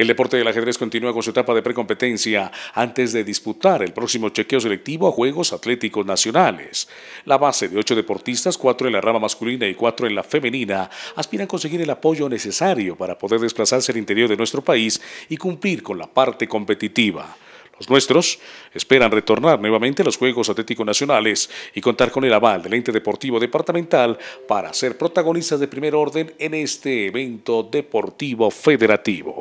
El deporte del ajedrez continúa con su etapa de precompetencia antes de disputar el próximo chequeo selectivo a Juegos Atléticos Nacionales. La base de ocho deportistas, cuatro en la rama masculina y cuatro en la femenina, aspiran a conseguir el apoyo necesario para poder desplazarse al interior de nuestro país y cumplir con la parte competitiva. Los nuestros esperan retornar nuevamente a los Juegos Atléticos Nacionales y contar con el aval del ente deportivo departamental para ser protagonistas de primer orden en este evento deportivo federativo.